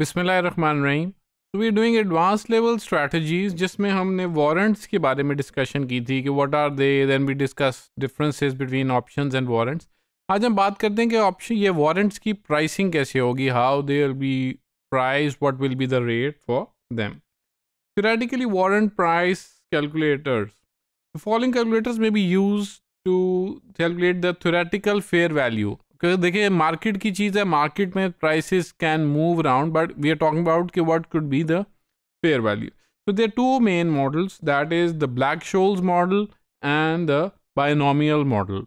बिसमीम तो we doing advance level strategies जिसमें हमने वारंट्स के बारे में डिस्कशन की थी कि what are they then we discuss differences between options and warrants आज हम बात करते हैं कि ऑप्शन ये वारंट्स की प्राइसिंग कैसे होगी how they will be price what will be the rate for them theoretically warrant price calculators following calculators may be use to calculate the the fair value क्योंकि देखिए मार्केट की चीज़ है market में prices can move around but we are talking about कि what could be the fair value so there two main models that is the Black Scholes model and the binomial model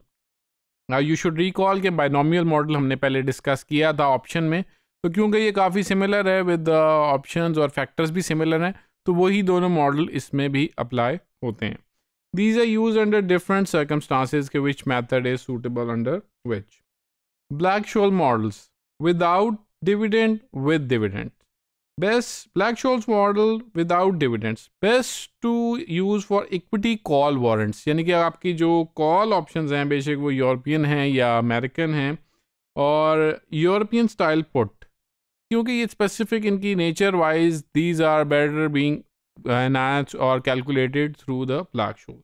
you should recall के binomial model हमने पहले discuss किया था option में तो क्योंकि ये काफ़ी सिमिलर है विद ऑप्शन और फैक्टर्स भी सिमिलर हैं तो वही दोनों मॉडल इसमें भी अप्लाई होते हैं these are use under different circumstances के which method is suitable under which Black-Scholes models without dividend with dividend. Best Black-Scholes model without dividends. Best to use for equity call warrants. यानी कि आपकी जो call options हैं basically वो European हैं या American हैं और European style put क्योंकि ये specific इनकी nature wise these are better being enhanced or calculated through the Black-Scholes.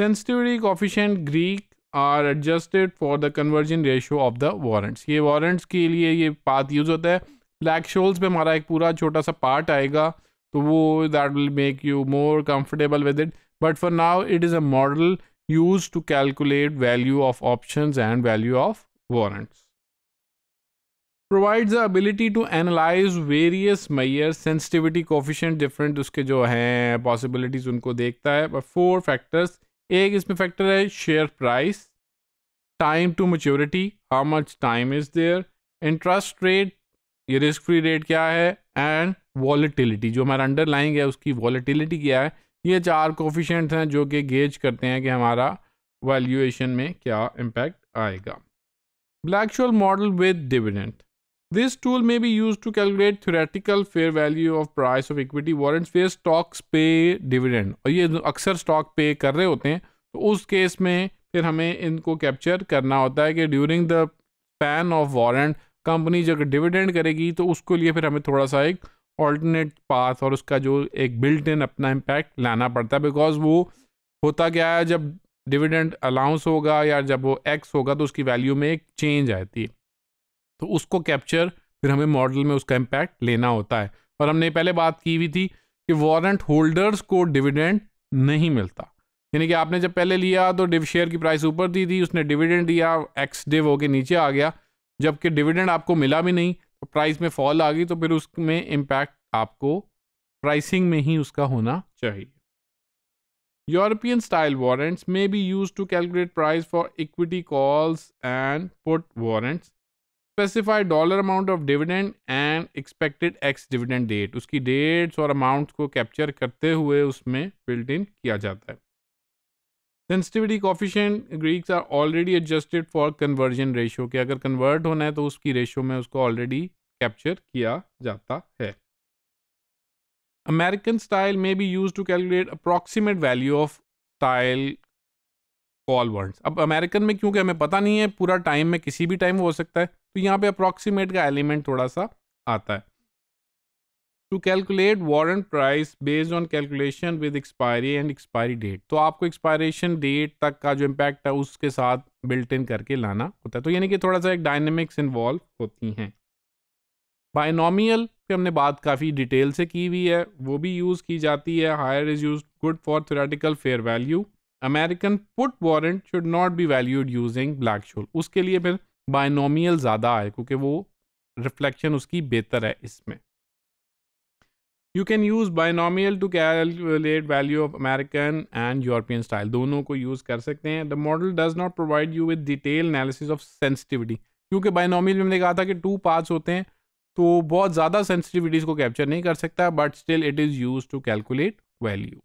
Sensitivity coefficient Greek are adjusted for the conversion ratio of the warrants ये warrants के लिए ये पाथ यूज़ होता है black Sholes पे हमारा एक पूरा छोटा सा पार्ट आएगा तो वो that will make you more comfortable with it but for now it is a model use to calculate value of option and value of warrants provides the ability to analyse various major sensitivity coefficient different उसके जो हैं possibilities उनको देखता है four factors एक इसमें factor है share price time to maturity how much time is there interest rate ये रिस्क फ्री रेट क्या है एंड वॉलीटिलिटी जो हमारा अंडरलाइंग है उसकी वॉलीटिलिटी क्या है ये चार कोफिशेंट्स हैं जो कि गेज करते हैं कि हमारा वैल्यूएशन में क्या इम्पैक्ट आएगा Black model with dividend This tool may be used to calculate theoretical fair value of price of equity warrants where stocks pay dividend और ये अक्सर स्टॉक पे कर रहे होते हैं तो उस केस में फिर हमें इनको कैप्चर करना होता है कि during the span of warrant company जब डिविडेंड करेगी तो उसके लिए फिर हमें थोड़ा सा एक ऑल्टरनेट पाथ और उसका जो एक बिल्ट इन अपना इम्पैक्ट लाना पड़ता है बिकॉज वो होता क्या है जब डिविडेंड अलाउंस होगा या जब वो एक्स होगा तो उसकी वैल्यू में एक चेंज आती है तो उसको कैप्चर फिर हमें मॉडल में उसका इम्पैक्ट लेना होता है और हमने पहले बात की हुई थी कि वारंट होल्डर्स को डिविडेंड नहीं मिलता यानी कि आपने जब पहले लिया तो डिव शेयर की प्राइस ऊपर दी थी उसने डिविडेंड दिया एक्स डिव होके नीचे आ गया जबकि डिविडेंड आपको मिला भी नहीं तो प्राइस में फॉल आ गई तो फिर उसमें इम्पैक्ट आपको प्राइसिंग में ही उसका होना चाहिए European style warrants may be use to calculate price for equity calls and put warrants specified dollar amount of dividend and expected ex dividend date उसकी डेट्स और अमाउंट को कैप्चर करते हुए उसमें बिल्ट इन किया जाता है sensitivity coefficient Greeks are already adjusted for conversion ratio के अगर कन्वर्ट होना है तो उसकी रेशियो में उसको ऑलरेडी कैप्चर किया जाता है अमेरिकन स्टाइल में be use to calculate approximate value of style call words अब अमेरिकन में क्योंकि हमें पता नहीं है पूरा टाइम में किसी भी टाइम हो सकता है तो यहाँ पे अप्रॉक्सीमेट का एलिमेंट थोड़ा सा आता है to calculate warrant price based on calculation with expiry and expiry date तो आपको एक्सपायरेशन डेट तक का जो इम्पैक्ट है उसके साथ बिल्ट इन करके लाना होता है तो यानी कि थोड़ा सा एक डायनेमिक्स इन्वॉल्व होती हैं बायनॉमियल पे हमने बात काफ़ी डिटेल से की हुई है वो भी यूज़ की जाती है higher is use good for theoretical fair value American put warrant should not be valued using Black Scholes उसके लिए फिर बायनोमियल ज़्यादा आए क्योंकि वो रिफ्लेक्शन उसकी बेहतर है इसमें you can use binomial to calculate value of American and European style दोनों को यूज़ कर सकते हैं the model does not provide you with detail analysis of sensitivity क्योंकि बायनोमियल में हमने कहा था कि टू पार्ट्स होते हैं तो बहुत ज़्यादा सेंसिटिविटीज़ को कैप्चर नहीं कर सकता but still it is use to calculate value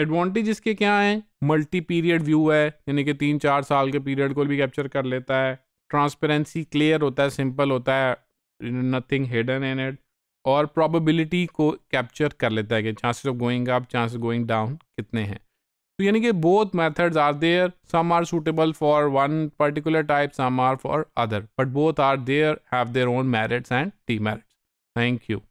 advantage इसके क्या हैं मल्टी पीरियड व्यू है यानी कि तीन चार साल के पीरियड को भी कैप्चर कर लेता है ट्रांसपेरेंसी क्लियर होता है सिंपल होता है नथिंग हिडन इन इट और प्रॉबिलिटी को कैप्चर कर लेता है कि chances of going up chances going down कितने हैं तो यानी कि both methods are there some are suitable for one particular type some are for other but both are there have their own merits and डी thank you